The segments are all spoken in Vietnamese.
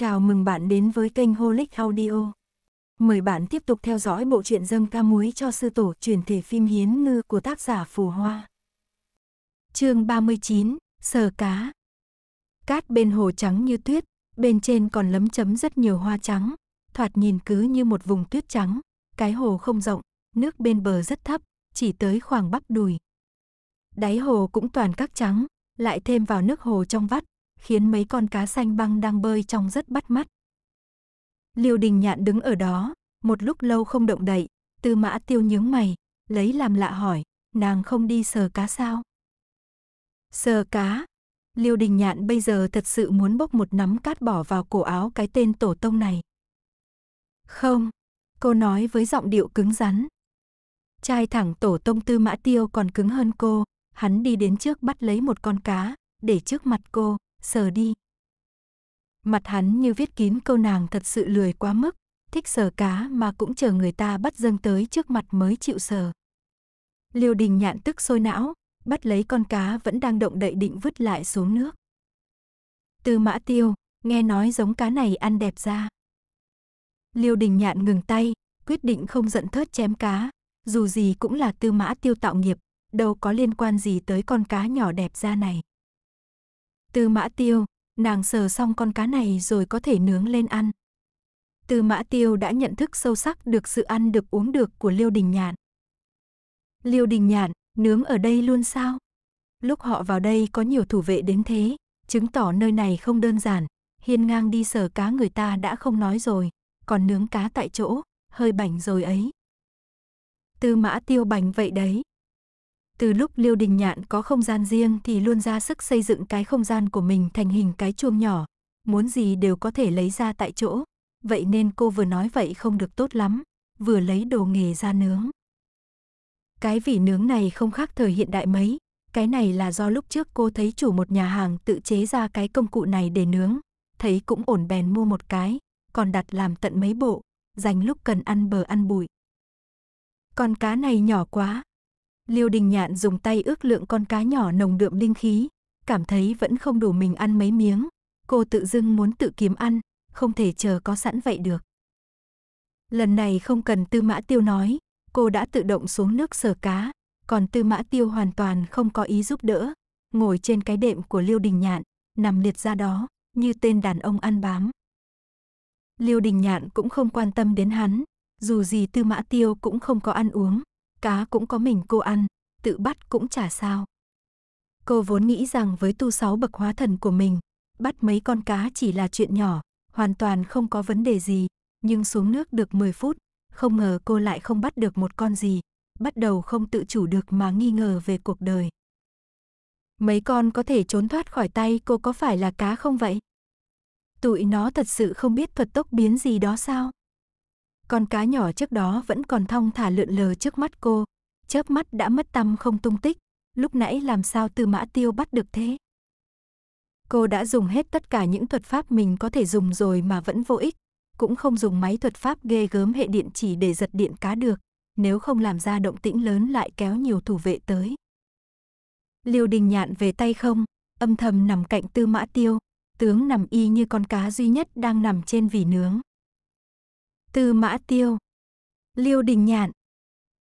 Chào mừng bạn đến với kênh Holic Audio. Mời bạn tiếp tục theo dõi bộ truyện dâm ca muối cho sư tổ truyền thể phim Hiến Ngư của tác giả Phù Hoa. chương 39, Sờ Cá Cát bên hồ trắng như tuyết, bên trên còn lấm chấm rất nhiều hoa trắng, thoạt nhìn cứ như một vùng tuyết trắng, cái hồ không rộng, nước bên bờ rất thấp, chỉ tới khoảng bắp đùi. Đáy hồ cũng toàn các trắng, lại thêm vào nước hồ trong vắt, khiến mấy con cá xanh băng đang bơi trong rất bắt mắt. Liêu đình nhạn đứng ở đó, một lúc lâu không động đậy, tư mã tiêu nhướng mày, lấy làm lạ hỏi, nàng không đi sờ cá sao? Sờ cá? Liêu đình nhạn bây giờ thật sự muốn bốc một nắm cát bỏ vào cổ áo cái tên tổ tông này. Không, cô nói với giọng điệu cứng rắn. Trai thẳng tổ tông tư mã tiêu còn cứng hơn cô, hắn đi đến trước bắt lấy một con cá, để trước mặt cô, sờ đi. Mặt hắn như viết kín câu nàng thật sự lười quá mức, thích sờ cá mà cũng chờ người ta bắt dâng tới trước mặt mới chịu sờ. Liêu đình nhạn tức sôi não, bắt lấy con cá vẫn đang động đậy định vứt lại xuống nước. tư mã tiêu, nghe nói giống cá này ăn đẹp ra. Liêu đình nhạn ngừng tay, quyết định không giận thớt chém cá, dù gì cũng là tư mã tiêu tạo nghiệp, đâu có liên quan gì tới con cá nhỏ đẹp da này. Tư mã tiêu, nàng sờ xong con cá này rồi có thể nướng lên ăn. Tư mã tiêu đã nhận thức sâu sắc được sự ăn được uống được của Liêu Đình Nhạn. Liêu Đình Nhạn, nướng ở đây luôn sao? Lúc họ vào đây có nhiều thủ vệ đến thế, chứng tỏ nơi này không đơn giản. Hiên ngang đi sờ cá người ta đã không nói rồi, còn nướng cá tại chỗ, hơi bảnh rồi ấy. Tư mã tiêu bảnh vậy đấy, từ lúc Liêu Đình Nhạn có không gian riêng thì luôn ra sức xây dựng cái không gian của mình thành hình cái chuông nhỏ, muốn gì đều có thể lấy ra tại chỗ. Vậy nên cô vừa nói vậy không được tốt lắm, vừa lấy đồ nghề ra nướng. Cái vỉ nướng này không khác thời hiện đại mấy, cái này là do lúc trước cô thấy chủ một nhà hàng tự chế ra cái công cụ này để nướng, thấy cũng ổn bèn mua một cái, còn đặt làm tận mấy bộ, dành lúc cần ăn bờ ăn bụi. Con cá này nhỏ quá, Liêu Đình Nhạn dùng tay ước lượng con cá nhỏ nồng đượm linh khí, cảm thấy vẫn không đủ mình ăn mấy miếng. Cô tự dưng muốn tự kiếm ăn, không thể chờ có sẵn vậy được. Lần này không cần Tư Mã Tiêu nói, cô đã tự động xuống nước sờ cá, còn Tư Mã Tiêu hoàn toàn không có ý giúp đỡ, ngồi trên cái đệm của Liêu Đình Nhạn, nằm liệt ra đó, như tên đàn ông ăn bám. Liêu Đình Nhạn cũng không quan tâm đến hắn, dù gì Tư Mã Tiêu cũng không có ăn uống, cá cũng có mình cô ăn, tự bắt cũng chả sao. Cô vốn nghĩ rằng với tu sáu bậc hóa thần của mình, bắt mấy con cá chỉ là chuyện nhỏ, hoàn toàn không có vấn đề gì, nhưng xuống nước được 10 phút, không ngờ cô lại không bắt được một con gì, bắt đầu không tự chủ được mà nghi ngờ về cuộc đời. Mấy con có thể trốn thoát khỏi tay cô có phải là cá không vậy? Tụi nó thật sự không biết thuật tốc biến gì đó sao? Con cá nhỏ trước đó vẫn còn thong thả lượn lờ trước mắt cô, chớp mắt đã mất tâm không tung tích, lúc nãy làm sao Tư Mã Tiêu bắt được thế? Cô đã dùng hết tất cả những thuật pháp mình có thể dùng rồi mà vẫn vô ích, cũng không dùng máy thuật pháp ghê gớm hệ điện chỉ để giật điện cá được, nếu không làm ra động tĩnh lớn lại kéo nhiều thủ vệ tới. Liêu Đình Nhạn về tay không, âm thầm nằm cạnh Tư Mã Tiêu, tướng nằm y như con cá duy nhất đang nằm trên vỉ nướng. Tư Mã Tiêu, Liêu Đình Nhạn.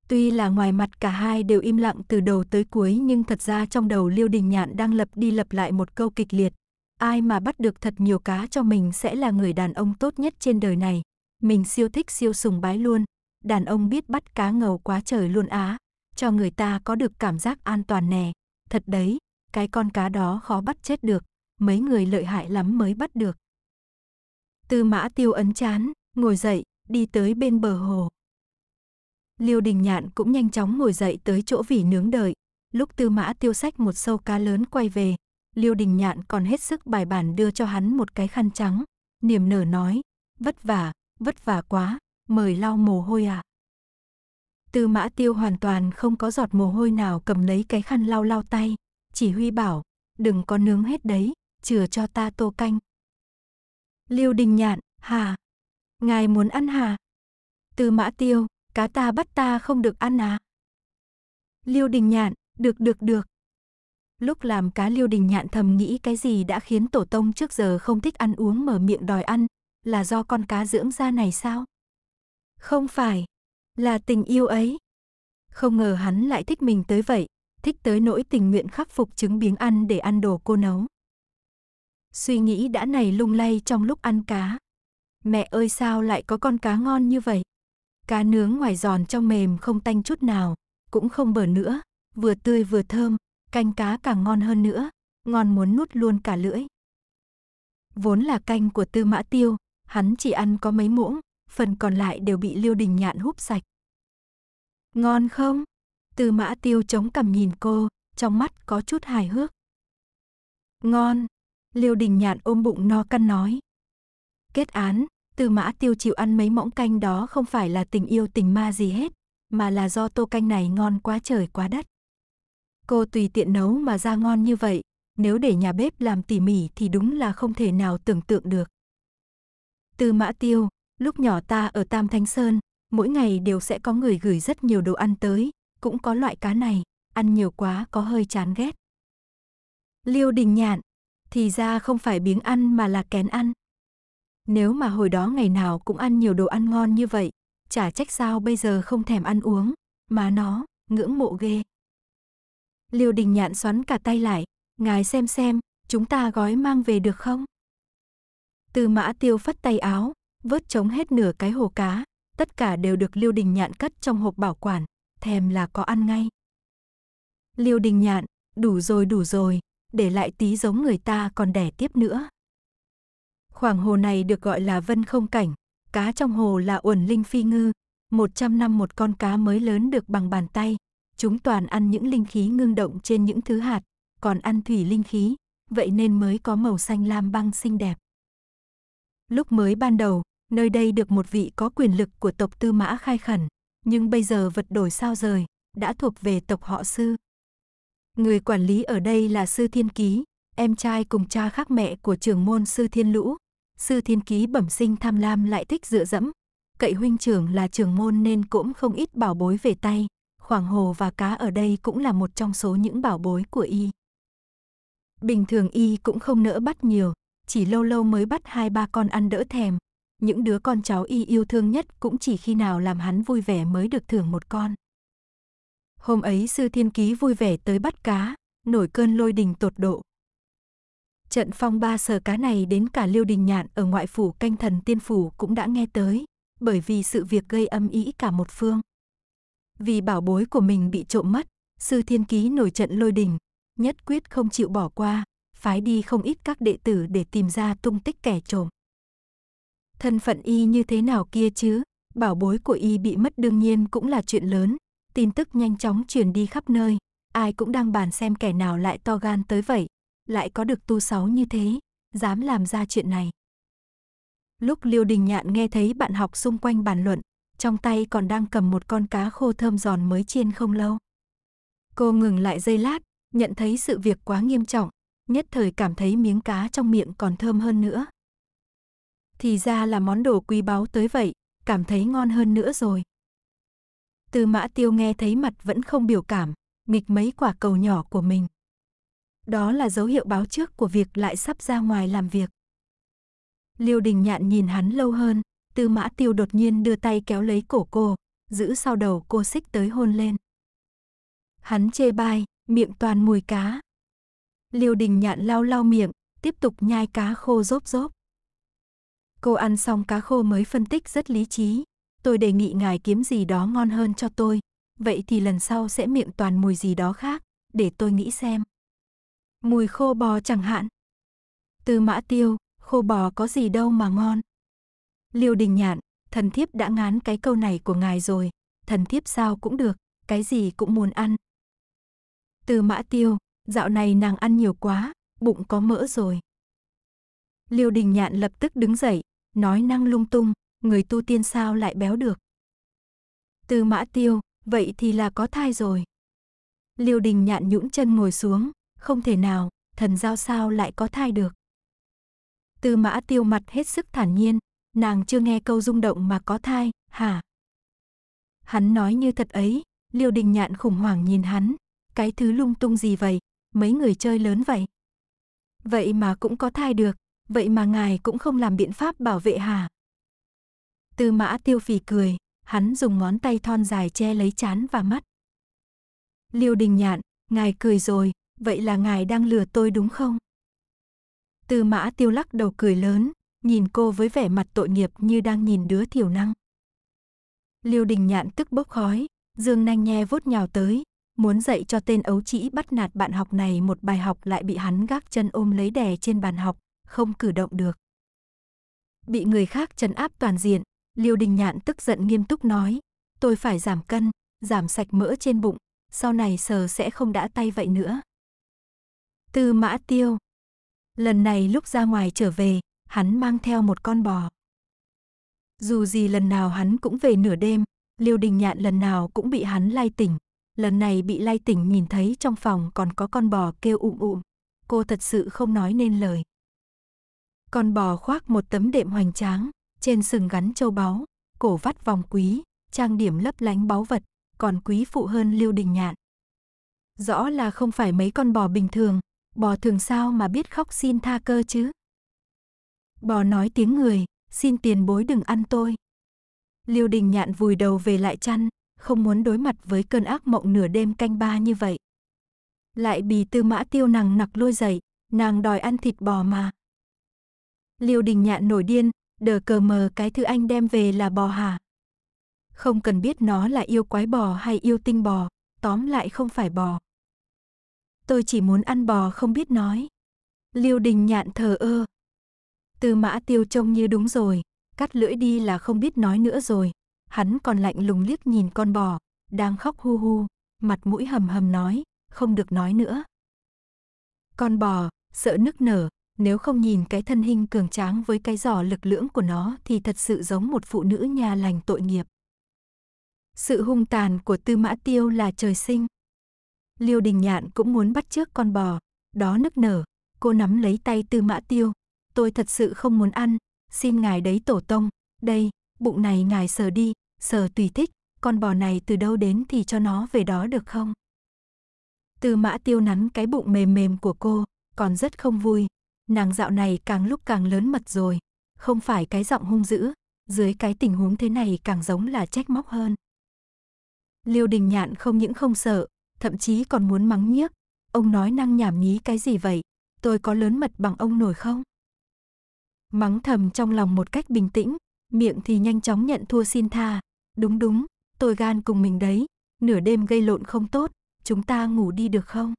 Tuy là ngoài mặt cả hai đều im lặng từ đầu tới cuối nhưng thật ra trong đầu Liêu Đình Nhạn đang lập đi lập lại một câu kịch liệt. Ai mà bắt được thật nhiều cá cho mình sẽ là người đàn ông tốt nhất trên đời này. Mình siêu thích siêu sùng bái luôn. Đàn ông biết bắt cá ngầu quá trời luôn á. Cho người ta có được cảm giác an toàn nè. Thật đấy, cái con cá đó khó bắt chết được. Mấy người lợi hại lắm mới bắt được. Tư mã tiêu ấn chán, ngồi dậy, đi tới bên bờ hồ. Liêu Đình Nhạn cũng nhanh chóng ngồi dậy tới chỗ vỉ nướng đợi. Lúc Tư Mã Tiêu sách một sâu cá lớn quay về, Liêu Đình Nhạn còn hết sức bài bản đưa cho hắn một cái khăn trắng, niềm nở nói, vất vả, vất vả quá, mời lau mồ hôi À. Tư Mã Tiêu hoàn toàn không có giọt mồ hôi nào cầm lấy cái khăn lau lau tay, chỉ huy bảo, đừng có nướng hết đấy, chừa cho ta tô canh. Liêu Đình Nhạn, hà, Ngài muốn ăn hả? Từ mã tiêu, cá ta bắt ta không được ăn à? Liêu đình nhạn, được được được. Lúc làm cá liêu đình nhạn thầm nghĩ cái gì đã khiến tổ tông trước giờ không thích ăn uống mở miệng đòi ăn, là do con cá dưỡng ra này sao? Không phải, là tình yêu ấy. Không ngờ hắn lại thích mình tới vậy, thích tới nỗi tình nguyện khắc phục chứng biếng ăn để ăn đồ cô nấu. Suy nghĩ đã này lung lay trong lúc ăn cá, Mẹ ơi sao lại có con cá ngon như vậy? Cá nướng ngoài giòn trong mềm không tanh chút nào, cũng không bở nữa, vừa tươi vừa thơm, canh cá càng ngon hơn nữa, ngon muốn nuốt luôn cả lưỡi. Vốn là canh của Tư Mã Tiêu, hắn chỉ ăn có mấy muỗng, phần còn lại đều bị Liêu Đình Nhạn húp sạch. Ngon không? Tư Mã Tiêu chống cằm nhìn cô, trong mắt có chút hài hước. Ngon, Liêu Đình Nhạn ôm bụng no căn nói kết án, Tư Mã Tiêu chịu ăn mấy mõng canh đó không phải là tình yêu tình ma gì hết, mà là do tô canh này ngon quá trời quá đất. Cô tùy tiện nấu mà ra ngon như vậy, nếu để nhà bếp làm tỉ mỉ thì đúng là không thể nào tưởng tượng được. Tư Mã Tiêu, lúc nhỏ ta ở Tam Thanh Sơn, mỗi ngày đều sẽ có người gửi rất nhiều đồ ăn tới, cũng có loại cá này, ăn nhiều quá có hơi chán ghét. Liêu Đình Nhạn, thì ra không phải biếng ăn mà là kén ăn. Nếu mà hồi đó ngày nào cũng ăn nhiều đồ ăn ngon như vậy, chả trách sao bây giờ không thèm ăn uống, mà nó, ngưỡng mộ ghê. Liêu đình nhạn xoắn cả tay lại, ngài xem xem, chúng ta gói mang về được không? Từ mã tiêu phất tay áo, vớt trống hết nửa cái hồ cá, tất cả đều được liêu đình nhạn cất trong hộp bảo quản, thèm là có ăn ngay. Liêu đình nhạn, đủ rồi đủ rồi, để lại tí giống người ta còn đẻ tiếp nữa. Khoảng hồ này được gọi là vân không cảnh, cá trong hồ là uẩn linh phi ngư, 100 năm một con cá mới lớn được bằng bàn tay. Chúng toàn ăn những linh khí ngưng động trên những thứ hạt, còn ăn thủy linh khí, vậy nên mới có màu xanh lam băng xinh đẹp. Lúc mới ban đầu, nơi đây được một vị có quyền lực của tộc Tư Mã khai khẩn, nhưng bây giờ vật đổi sao rời, đã thuộc về tộc họ Sư. Người quản lý ở đây là Sư Thiên Ký, em trai cùng cha khác mẹ của trưởng môn Sư Thiên Lũ, sư thiên ký bẩm sinh tham lam lại thích dựa dẫm. Cậy huynh trưởng là trường môn nên cũng không ít bảo bối về tay, khoảng hồ và cá ở đây cũng là một trong số những bảo bối của y. Bình thường y cũng không nỡ bắt nhiều, chỉ lâu lâu mới bắt hai ba con ăn đỡ thèm. Những đứa con cháu y yêu thương nhất cũng chỉ khi nào làm hắn vui vẻ mới được thưởng một con. Hôm ấy sư thiên ký vui vẻ tới bắt cá, nổi cơn lôi đình tột độ, Trận phong ba sờ cá này đến cả Liêu Đình Nhạn ở ngoại phủ canh thần tiên phủ cũng đã nghe tới, bởi vì sự việc gây âm ý cả một phương. Vì bảo bối của mình bị trộm mất, sư thiên ký nổi trận lôi đình, nhất quyết không chịu bỏ qua, phái đi không ít các đệ tử để tìm ra tung tích kẻ trộm. Thân phận y như thế nào kia chứ, bảo bối của y bị mất đương nhiên cũng là chuyện lớn, tin tức nhanh chóng truyền đi khắp nơi, ai cũng đang bàn xem kẻ nào lại to gan tới vậy, lại có được tu sáu như thế, dám làm ra chuyện này. Lúc Liêu Đình Nhạn nghe thấy bạn học xung quanh bàn luận, trong tay còn đang cầm một con cá khô thơm giòn mới chiên không lâu. Cô ngừng lại giây lát, nhận thấy sự việc quá nghiêm trọng, nhất thời cảm thấy miếng cá trong miệng còn thơm hơn nữa. Thì ra là món đồ quý báu tới vậy, cảm thấy ngon hơn nữa rồi. Từ mã tiêu nghe thấy mặt vẫn không biểu cảm, nghịch mấy quả cầu nhỏ của mình. Đó là dấu hiệu báo trước của việc lại sắp ra ngoài làm việc. Liêu đình nhạn nhìn hắn lâu hơn, tư mã tiêu đột nhiên đưa tay kéo lấy cổ cô, giữ sau đầu cô xích tới hôn lên. Hắn chê bai, miệng toàn mùi cá. Liêu đình nhạn lau lau miệng, tiếp tục nhai cá khô rốp rốp. Cô ăn xong cá khô mới phân tích rất lý trí. Tôi đề nghị ngài kiếm gì đó ngon hơn cho tôi. Vậy thì lần sau sẽ miệng toàn mùi gì đó khác, để tôi nghĩ xem. Mùi khô bò chẳng hạn. Từ mã tiêu, khô bò có gì đâu mà ngon. Liêu đình nhạn, thần thiếp đã ngán cái câu này của ngài rồi, thần thiếp sao cũng được, cái gì cũng muốn ăn. Từ mã tiêu, dạo này nàng ăn nhiều quá, bụng có mỡ rồi. Liêu đình nhạn lập tức đứng dậy, nói năng lung tung, người tu tiên sao lại béo được. Từ mã tiêu, vậy thì là có thai rồi. Liêu đình nhạn nhũn chân ngồi xuống, không thể nào, thần giao sao lại có thai được. Tư mã tiêu mặt hết sức thản nhiên, nàng chưa nghe câu rung động mà có thai, hả? Hắn nói như thật ấy, liêu đình nhạn khủng hoảng nhìn hắn, cái thứ lung tung gì vậy, mấy người chơi lớn vậy. Vậy mà cũng có thai được, vậy mà ngài cũng không làm biện pháp bảo vệ hả? Tư mã tiêu phì cười, hắn dùng ngón tay thon dài che lấy chán và mắt. Liêu đình nhạn, ngài cười rồi, vậy là ngài đang lừa tôi đúng không? Tư mã tiêu lắc đầu cười lớn, nhìn cô với vẻ mặt tội nghiệp như đang nhìn đứa thiểu năng. Liêu đình nhạn tức bốc khói, dương nanh nhe vốt nhào tới, muốn dạy cho tên ấu trĩ bắt nạt bạn học này một bài học lại bị hắn gác chân ôm lấy đè trên bàn học, không cử động được. Bị người khác trấn áp toàn diện, Liêu Đình Nhạn tức giận nghiêm túc nói, tôi phải giảm cân, giảm sạch mỡ trên bụng, sau này sờ sẽ không đã tay vậy nữa. Tư mã tiêu. Lần này lúc ra ngoài trở về, hắn mang theo một con bò. Dù gì lần nào hắn cũng về nửa đêm, Liêu Đình Nhạn lần nào cũng bị hắn lay tỉnh. Lần này bị lay tỉnh nhìn thấy trong phòng còn có con bò kêu ụm ụm. Cô thật sự không nói nên lời. Con bò khoác một tấm đệm hoành tráng, trên sừng gắn châu báu, cổ vắt vòng quý, trang điểm lấp lánh báu vật, còn quý phụ hơn Liêu Đình Nhạn. Rõ là không phải mấy con bò bình thường, bò thường sao mà biết khóc xin tha cơ chứ? Bò nói tiếng người, xin tiền bối đừng ăn tôi. Liêu đình nhạn vùi đầu về lại chăn, không muốn đối mặt với cơn ác mộng nửa đêm canh ba như vậy. Lại bì tư mã tiêu nàng nặc lôi dậy, nàng đòi ăn thịt bò mà. Liêu đình nhạn nổi điên, đờ cờ mờ cái thứ anh đem về là bò hả? Không cần biết nó là yêu quái bò hay yêu tinh bò, tóm lại không phải bò tôi chỉ muốn ăn bò không biết nói. Liêu đình nhạn thờ ơ. Tư mã tiêu trông như đúng rồi, cắt lưỡi đi là không biết nói nữa rồi. Hắn còn lạnh lùng liếc nhìn con bò, đang khóc hu hu, mặt mũi hầm hầm nói, không được nói nữa. Con bò, sợ nức nở, nếu không nhìn cái thân hình cường tráng với cái giỏ lực lưỡng của nó thì thật sự giống một phụ nữ nhà lành tội nghiệp. Sự hung tàn của Tư Mã Tiêu là trời sinh. Liêu Đình Nhạn cũng muốn bắt trước con bò, đó nức nở, cô nắm lấy tay Tư Mã Tiêu, "Tôi thật sự không muốn ăn, xin ngài đấy tổ tông, đây, bụng này ngài sờ đi, sờ tùy thích, con bò này từ đâu đến thì cho nó về đó được không?" Tư Mã Tiêu nắn cái bụng mềm mềm của cô, còn rất không vui, nàng dạo này càng lúc càng lớn mật rồi, không phải cái giọng hung dữ, dưới cái tình huống thế này càng giống là trách móc hơn. Liêu Đình Nhạn không những không sợ, thậm chí còn muốn mắng nhiếc. Ông nói năng nhảm nhí cái gì vậy? Tôi có lớn mật bằng ông nổi không? Mắng thầm trong lòng một cách bình tĩnh, miệng thì nhanh chóng nhận thua xin tha. Đúng đúng, tôi gan cùng mình đấy, nửa đêm gây lộn không tốt, chúng ta ngủ đi được không?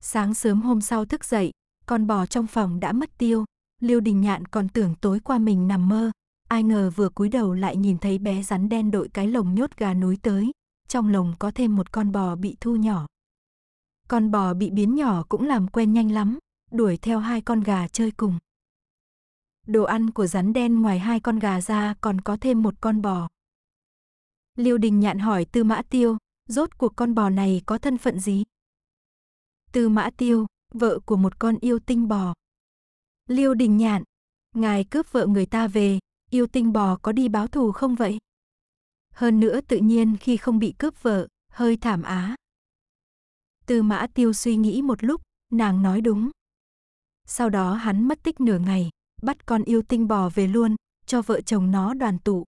Sáng sớm hôm sau thức dậy, con bò trong phòng đã mất tiêu, lưu Đình Nhạn còn tưởng tối qua mình nằm mơ, ai ngờ vừa cúi đầu lại nhìn thấy bé rắn đen đội cái lồng nhốt gà núi tới, trong lồng có thêm một con bò bị thu nhỏ. Con bò bị biến nhỏ cũng làm quen nhanh lắm, đuổi theo hai con gà chơi cùng. Đồ ăn của rắn đen ngoài hai con gà ra còn có thêm một con bò. Liêu Đình Nhạn hỏi Tư Mã Tiêu, rốt cuộc con bò này có thân phận gì? Tư Mã Tiêu, vợ của một con yêu tinh bò. Liêu Đình Nhạn, ngài cướp vợ người ta về, yêu tinh bò có đi báo thù không vậy? hơn nữa tự nhiên khi không bị cướp vợ, hơi thảm á. Tư mã tiêu suy nghĩ một lúc, nàng nói đúng. Sau đó hắn mất tích nửa ngày, bắt con yêu tinh bò về luôn, cho vợ chồng nó đoàn tụ.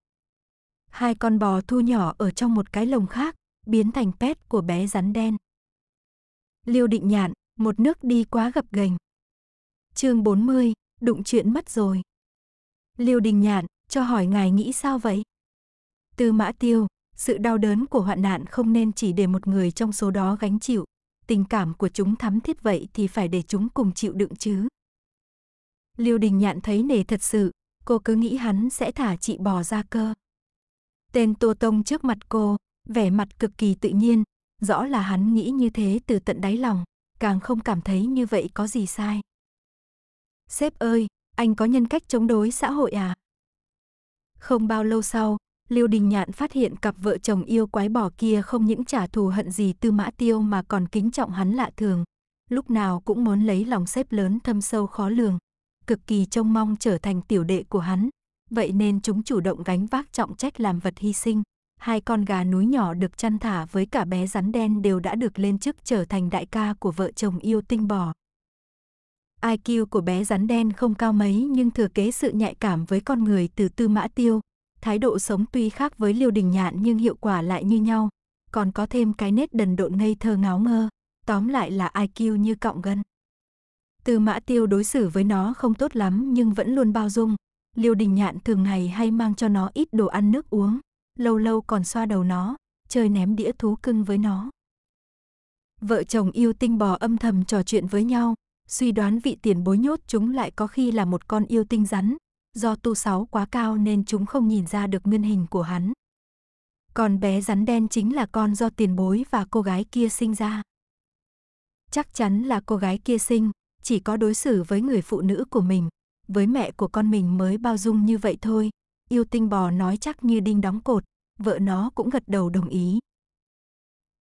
Hai con bò thu nhỏ ở trong một cái lồng khác, biến thành pet của bé rắn đen. Liêu định nhạn, một nước đi quá gập ghềnh. Chương 40, đụng chuyện mất rồi. Liêu Đình Nhạn, cho hỏi ngài nghĩ sao vậy? Tư mã tiêu, sự đau đớn của hoạn nạn không nên chỉ để một người trong số đó gánh chịu, tình cảm của chúng thắm thiết vậy thì phải để chúng cùng chịu đựng chứ. Liêu đình nhạn thấy nề thật sự, cô cứ nghĩ hắn sẽ thả chị bò ra cơ. Tên Tô Tông trước mặt cô, vẻ mặt cực kỳ tự nhiên, rõ là hắn nghĩ như thế từ tận đáy lòng, càng không cảm thấy như vậy có gì sai. Sếp ơi, anh có nhân cách chống đối xã hội à? Không bao lâu sau, Lưu Đình Nhạn phát hiện cặp vợ chồng yêu quái bỏ kia không những trả thù hận gì Tư Mã Tiêu mà còn kính trọng hắn lạ thường, lúc nào cũng muốn lấy lòng xếp lớn thâm sâu khó lường, cực kỳ trông mong trở thành tiểu đệ của hắn. Vậy nên chúng chủ động gánh vác trọng trách làm vật hy sinh. Hai con gà núi nhỏ được chăn thả với cả bé rắn đen đều đã được lên chức trở thành đại ca của vợ chồng yêu tinh bò. IQ của bé rắn đen không cao mấy nhưng thừa kế sự nhạy cảm với con người từ tư mã tiêu, Thái độ sống tuy khác với Liêu Đình Nhạn nhưng hiệu quả lại như nhau, còn có thêm cái nét đần độn ngây thơ ngáo ngơ, tóm lại là IQ như cọng gân. Từ Mã Tiêu đối xử với nó không tốt lắm nhưng vẫn luôn bao dung, Liêu Đình Nhạn thường ngày hay mang cho nó ít đồ ăn nước uống, lâu lâu còn xoa đầu nó, chơi ném đĩa thú cưng với nó. Vợ chồng yêu tinh bò âm thầm trò chuyện với nhau, suy đoán vị tiền bối nhốt chúng lại có khi là một con yêu tinh rắn, do tu sáu quá cao nên chúng không nhìn ra được nguyên hình của hắn. Còn bé rắn đen chính là con do tiền bối và cô gái kia sinh ra. Chắc chắn là cô gái kia sinh, chỉ có đối xử với người phụ nữ của mình, với mẹ của con mình mới bao dung như vậy thôi. Yêu tinh bò nói chắc như đinh đóng cột, vợ nó cũng gật đầu đồng ý.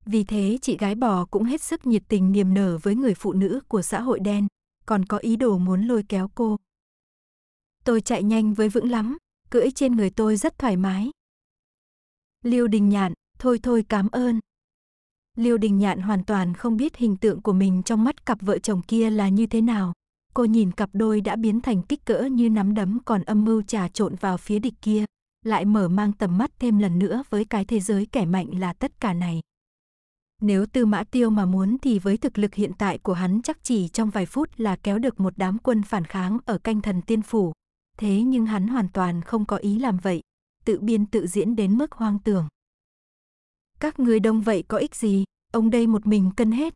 Vì thế chị gái bò cũng hết sức nhiệt tình niềm nở với người phụ nữ của xã hội đen, còn có ý đồ muốn lôi kéo cô. Tôi chạy nhanh với vững lắm, cưỡi trên người tôi rất thoải mái. Liêu Đình Nhạn, thôi thôi cảm ơn. Liêu Đình Nhạn hoàn toàn không biết hình tượng của mình trong mắt cặp vợ chồng kia là như thế nào. Cô nhìn cặp đôi đã biến thành kích cỡ như nắm đấm còn âm mưu trà trộn vào phía địch kia, lại mở mang tầm mắt thêm lần nữa với cái thế giới kẻ mạnh là tất cả này. Nếu Tư Mã Tiêu mà muốn thì với thực lực hiện tại của hắn chắc chỉ trong vài phút là kéo được một đám quân phản kháng ở canh thần tiên phủ, thế nhưng hắn hoàn toàn không có ý làm vậy, tự biên tự diễn đến mức hoang tưởng. Các người đông vậy có ích gì, ông đây một mình cân hết.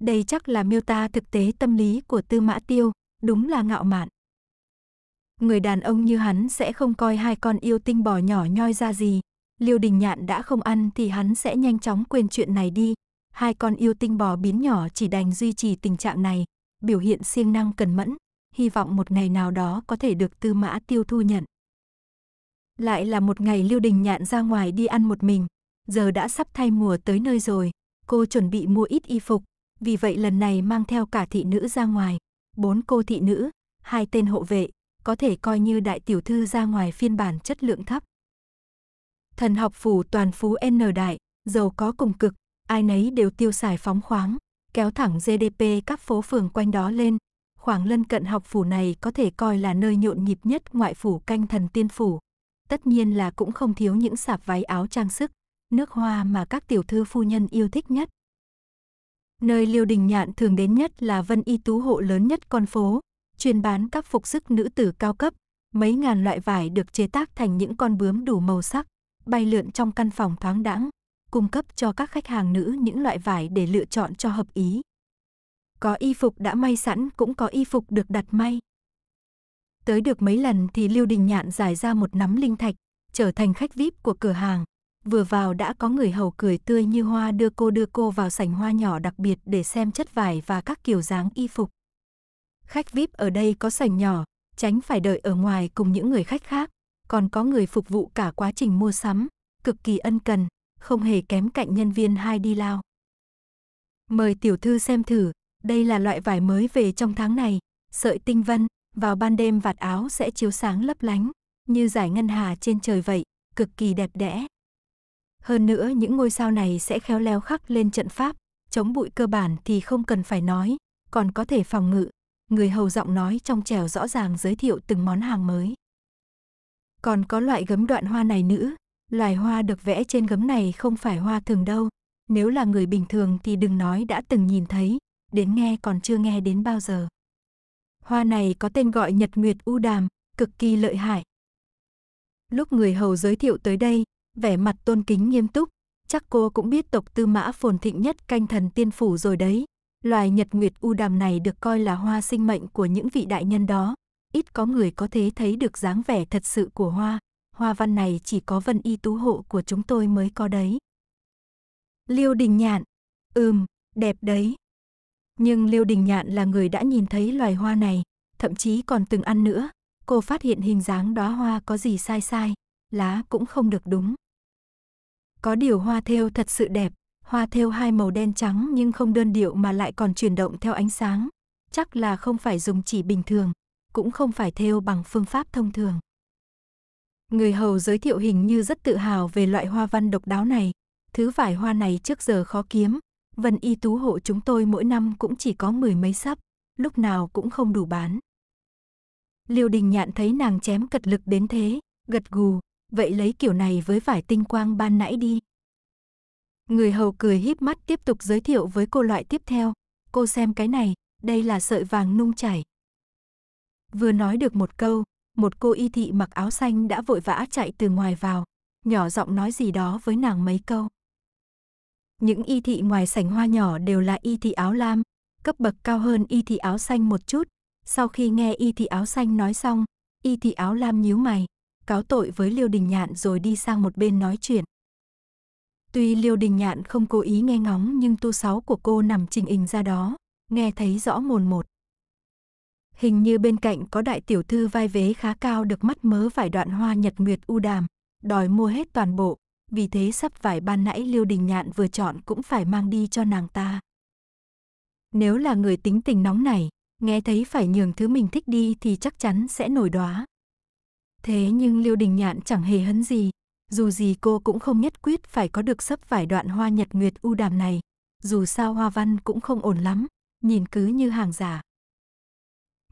Đây chắc là miêu tả thực tế tâm lý của Tư Mã Tiêu, đúng là ngạo mạn. Người đàn ông như hắn sẽ không coi hai con yêu tinh bò nhỏ nhoi ra gì, Liêu Đình Nhạn đã không ăn thì hắn sẽ nhanh chóng quên chuyện này đi. Hai con yêu tinh bò biến nhỏ chỉ đành duy trì tình trạng này, biểu hiện siêng năng cần mẫn, hy vọng một ngày nào đó có thể được tư mã tiêu thu nhận. Lại là một ngày Lưu Đình Nhạn ra ngoài đi ăn một mình, giờ đã sắp thay mùa tới nơi rồi, cô chuẩn bị mua ít y phục, vì vậy lần này mang theo cả thị nữ ra ngoài, bốn cô thị nữ, hai tên hộ vệ, có thể coi như đại tiểu thư ra ngoài phiên bản chất lượng thấp. Thần học phủ toàn phú N đại, giàu có cùng cực, ai nấy đều tiêu xài phóng khoáng, kéo thẳng GDP các phố phường quanh đó lên, khoảng lân cận học phủ này có thể coi là nơi nhộn nhịp nhất ngoại phủ canh thần tiên phủ. Tất nhiên là cũng không thiếu những sạp váy áo trang sức, nước hoa mà các tiểu thư phu nhân yêu thích nhất. Nơi Liêu Đình Nhạn thường đến nhất là Vân Y Tú hộ lớn nhất con phố, chuyên bán các phục sức nữ tử cao cấp, mấy ngàn loại vải được chế tác thành những con bướm đủ màu sắc, bay lượn trong căn phòng thoáng đãng, cung cấp cho các khách hàng nữ những loại vải để lựa chọn cho hợp ý. Có y phục đã may sẵn cũng có y phục được đặt may. Tới được mấy lần thì Lưu Đình Nhạn giải ra một nắm linh thạch, trở thành khách VIP của cửa hàng. Vừa vào đã có người hầu cười tươi như hoa đưa cô đưa cô vào sảnh hoa nhỏ đặc biệt để xem chất vải và các kiểu dáng y phục. Khách VIP ở đây có sảnh nhỏ, tránh phải đợi ở ngoài cùng những người khách khác, còn có người phục vụ cả quá trình mua sắm, cực kỳ ân cần, không hề kém cạnh nhân viên hai đi lao. Mời tiểu thư xem thử, đây là loại vải mới về trong tháng này, sợi tinh vân, vào ban đêm vạt áo sẽ chiếu sáng lấp lánh, như giải ngân hà trên trời vậy, cực kỳ đẹp đẽ. Hơn nữa những ngôi sao này sẽ khéo léo khắc lên trận pháp, chống bụi cơ bản thì không cần phải nói, còn có thể phòng ngự. Người hầu giọng nói trong trẻo rõ ràng giới thiệu từng món hàng mới. Còn có loại gấm đoạn hoa này nữa, loài hoa được vẽ trên gấm này không phải hoa thường đâu. Nếu là người bình thường thì đừng nói đã từng nhìn thấy, đến nghe còn chưa nghe đến bao giờ. Hoa này có tên gọi Nhật Nguyệt U Đàm, cực kỳ lợi hại. Lúc người hầu giới thiệu tới đây, vẻ mặt tôn kính nghiêm túc, chắc cô cũng biết tộc tư mã phồn thịnh nhất canh thần tiên phủ rồi đấy. Loài Nhật Nguyệt U Đàm này được coi là hoa sinh mệnh của những vị đại nhân đó. Ít có người có thể thấy được dáng vẻ thật sự của hoa. Hoa văn này chỉ có vân y tú hộ của chúng tôi mới có đấy. Liêu Đình Nhạn, ừm, đẹp đấy. Nhưng Liêu Đình Nhạn là người đã nhìn thấy loài hoa này, thậm chí còn từng ăn nữa. Cô phát hiện hình dáng đóa hoa có gì sai sai, lá cũng không được đúng. Có điều hoa thêu thật sự đẹp, hoa thêu hai màu đen trắng nhưng không đơn điệu mà lại còn chuyển động theo ánh sáng. Chắc là không phải dùng chỉ bình thường, cũng không phải thêu bằng phương pháp thông thường. Người hầu giới thiệu hình như rất tự hào về loại hoa văn độc đáo này. Thứ vải hoa này trước giờ khó kiếm, Vân y tú hộ chúng tôi mỗi năm cũng chỉ có mười mấy sắp, lúc nào cũng không đủ bán. Liêu đình nhạn thấy nàng chém cật lực đến thế, gật gù, vậy lấy kiểu này với vải tinh quang ban nãy đi. Người hầu cười híp mắt tiếp tục giới thiệu với cô loại tiếp theo, cô xem cái này, đây là sợi vàng nung chảy. Vừa nói được một câu, một cô y thị mặc áo xanh đã vội vã chạy từ ngoài vào, nhỏ giọng nói gì đó với nàng mấy câu. Những y thị ngoài sảnh hoa nhỏ đều là y thị áo lam, cấp bậc cao hơn y thị áo xanh một chút. Sau khi nghe y thị áo xanh nói xong, y thị áo lam nhíu mày, cáo tội với Liêu Đình Nhạn rồi đi sang một bên nói chuyện. Tuy Liêu Đình Nhạn không cố ý nghe ngóng nhưng tu sáu của cô nằm trình hình ra đó, nghe thấy rõ mồn một. Hình như bên cạnh có đại tiểu thư vai vế khá cao được mắt mớ vài đoạn hoa nhật nguyệt u đàm, đòi mua hết toàn bộ vì thế sắp vải ban nãy Liêu Đình Nhạn vừa chọn cũng phải mang đi cho nàng ta. Nếu là người tính tình nóng này, nghe thấy phải nhường thứ mình thích đi thì chắc chắn sẽ nổi đóa. Thế nhưng Liêu Đình Nhạn chẳng hề hấn gì, dù gì cô cũng không nhất quyết phải có được sắp vải đoạn hoa nhật nguyệt u đàm này, dù sao hoa văn cũng không ổn lắm, nhìn cứ như hàng giả.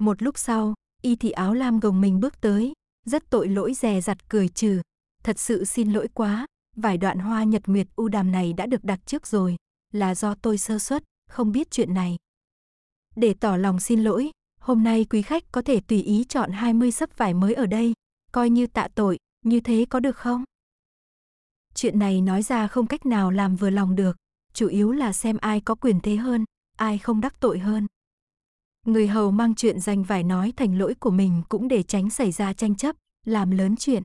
Một lúc sau, y thị áo lam gồng mình bước tới, rất tội lỗi dè dặt cười trừ, thật sự xin lỗi quá, vài đoạn hoa nhật nguyệt u đàm này đã được đặt trước rồi, là do tôi sơ suất, không biết chuyện này. Để tỏ lòng xin lỗi, hôm nay quý khách có thể tùy ý chọn 20 sấp vải mới ở đây, coi như tạ tội, như thế có được không? Chuyện này nói ra không cách nào làm vừa lòng được, chủ yếu là xem ai có quyền thế hơn, ai không đắc tội hơn. Người hầu mang chuyện danh vải nói thành lỗi của mình cũng để tránh xảy ra tranh chấp, làm lớn chuyện.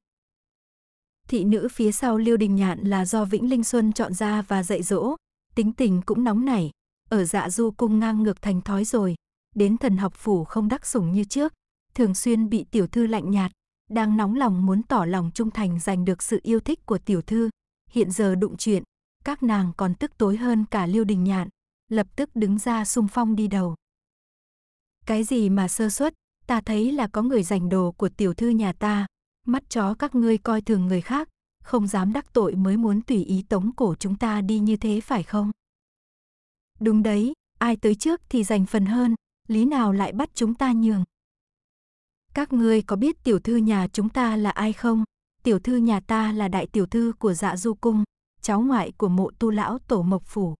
Thị nữ phía sau Liêu Đình Nhạn là do Vĩnh Linh Xuân chọn ra và dạy dỗ, tính tình cũng nóng nảy, ở dạ du cung ngang ngược thành thói rồi, đến thần học phủ không đắc sủng như trước, thường xuyên bị tiểu thư lạnh nhạt, đang nóng lòng muốn tỏ lòng trung thành giành được sự yêu thích của tiểu thư, hiện giờ đụng chuyện, các nàng còn tức tối hơn cả Liêu Đình Nhạn, lập tức đứng ra sung phong đi đầu. Cái gì mà sơ suất, ta thấy là có người giành đồ của tiểu thư nhà ta, mắt chó các ngươi coi thường người khác, không dám đắc tội mới muốn tùy ý tống cổ chúng ta đi như thế phải không? Đúng đấy, ai tới trước thì giành phần hơn, lý nào lại bắt chúng ta nhường? Các ngươi có biết tiểu thư nhà chúng ta là ai không? Tiểu thư nhà ta là đại tiểu thư của dạ du cung, cháu ngoại của mộ tu lão tổ mộc phủ.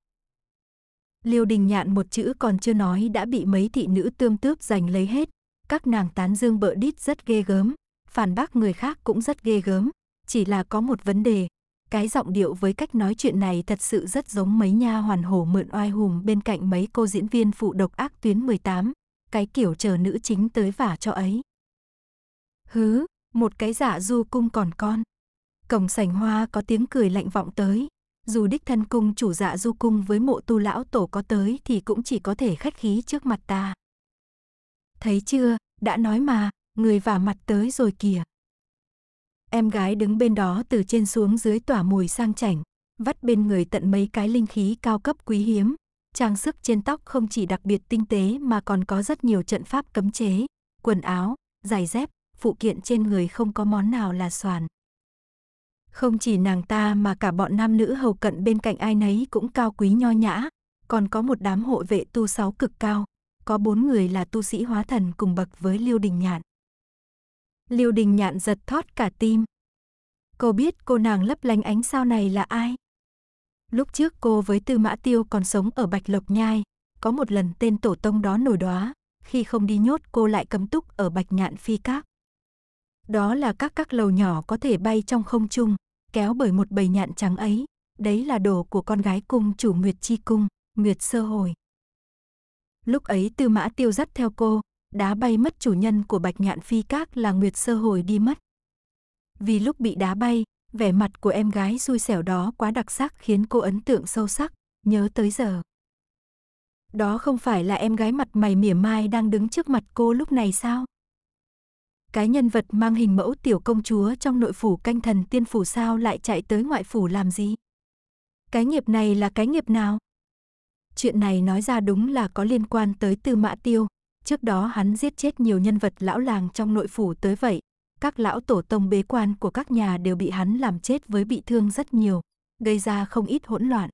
Liêu đình nhạn một chữ còn chưa nói đã bị mấy thị nữ tươm tướp giành lấy hết, các nàng tán dương bợ đít rất ghê gớm, phản bác người khác cũng rất ghê gớm, chỉ là có một vấn đề. Cái giọng điệu với cách nói chuyện này thật sự rất giống mấy nha hoàn hổ mượn oai hùm bên cạnh mấy cô diễn viên phụ độc ác tuyến 18, cái kiểu chờ nữ chính tới vả cho ấy. Hứ, một cái giả dạ du cung còn con. Cổng sảnh hoa có tiếng cười lạnh vọng tới. Dù đích thân cung chủ dạ du cung với mộ tu lão tổ có tới thì cũng chỉ có thể khách khí trước mặt ta. Thấy chưa, đã nói mà, người vả mặt tới rồi kìa. Em gái đứng bên đó từ trên xuống dưới tỏa mùi sang chảnh, vắt bên người tận mấy cái linh khí cao cấp quý hiếm. Trang sức trên tóc không chỉ đặc biệt tinh tế mà còn có rất nhiều trận pháp cấm chế, quần áo, giày dép, phụ kiện trên người không có món nào là soàn. Không chỉ nàng ta mà cả bọn nam nữ hầu cận bên cạnh ai nấy cũng cao quý nho nhã, còn có một đám hộ vệ tu sáu cực cao, có bốn người là tu sĩ hóa thần cùng bậc với Liêu Đình Nhạn. Liêu Đình Nhạn giật thót cả tim. Cô biết cô nàng lấp lánh ánh sao này là ai? Lúc trước cô với Tư Mã Tiêu còn sống ở Bạch Lộc Nhai, có một lần tên tổ tông đó nổi đóa, khi không đi nhốt cô lại cấm túc ở Bạch Nhạn Phi Các. Đó là các các lầu nhỏ có thể bay trong không trung, kéo bởi một bầy nhạn trắng ấy, đấy là đồ của con gái cung chủ Nguyệt Chi Cung, Nguyệt Sơ Hồi. Lúc ấy Tư Mã Tiêu dắt theo cô, đá bay mất chủ nhân của Bạch Nhạn Phi Các là Nguyệt Sơ Hồi đi mất. Vì lúc bị đá bay, vẻ mặt của em gái xui xẻo đó quá đặc sắc khiến cô ấn tượng sâu sắc, nhớ tới giờ. Đó không phải là em gái mặt mày mỉa mai đang đứng trước mặt cô lúc này sao? Cái nhân vật mang hình mẫu tiểu công chúa trong nội phủ canh thần tiên phủ sao lại chạy tới ngoại phủ làm gì? Cái nghiệp này là cái nghiệp nào? Chuyện này nói ra đúng là có liên quan tới Tư Mã Tiêu, Trước đó hắn giết chết nhiều nhân vật lão làng trong nội phủ tới vậy. Các lão tổ tông bế quan của các nhà đều bị hắn làm chết với bị thương rất nhiều, gây ra không ít hỗn loạn.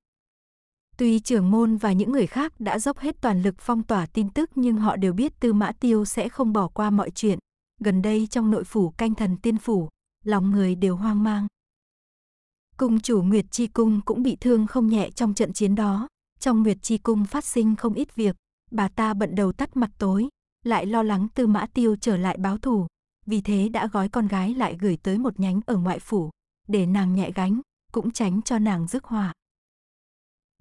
Tuy trưởng môn và những người khác đã dốc hết toàn lực phong tỏa tin tức nhưng họ đều biết Tư Mã Tiêu sẽ không bỏ qua mọi chuyện. Gần đây trong nội phủ canh thần tiên phủ, lòng người đều hoang mang. Cung chủ Nguyệt Chi Cung cũng bị thương không nhẹ trong trận chiến đó. Trong Nguyệt Chi Cung phát sinh không ít việc, bà ta bận đầu tắt mặt tối, lại lo lắng Tư Mã Tiêu trở lại báo thù, vì thế đã gói con gái lại gửi tới một nhánh ở ngoại phủ, để nàng nhẹ gánh, cũng tránh cho nàng rước họa.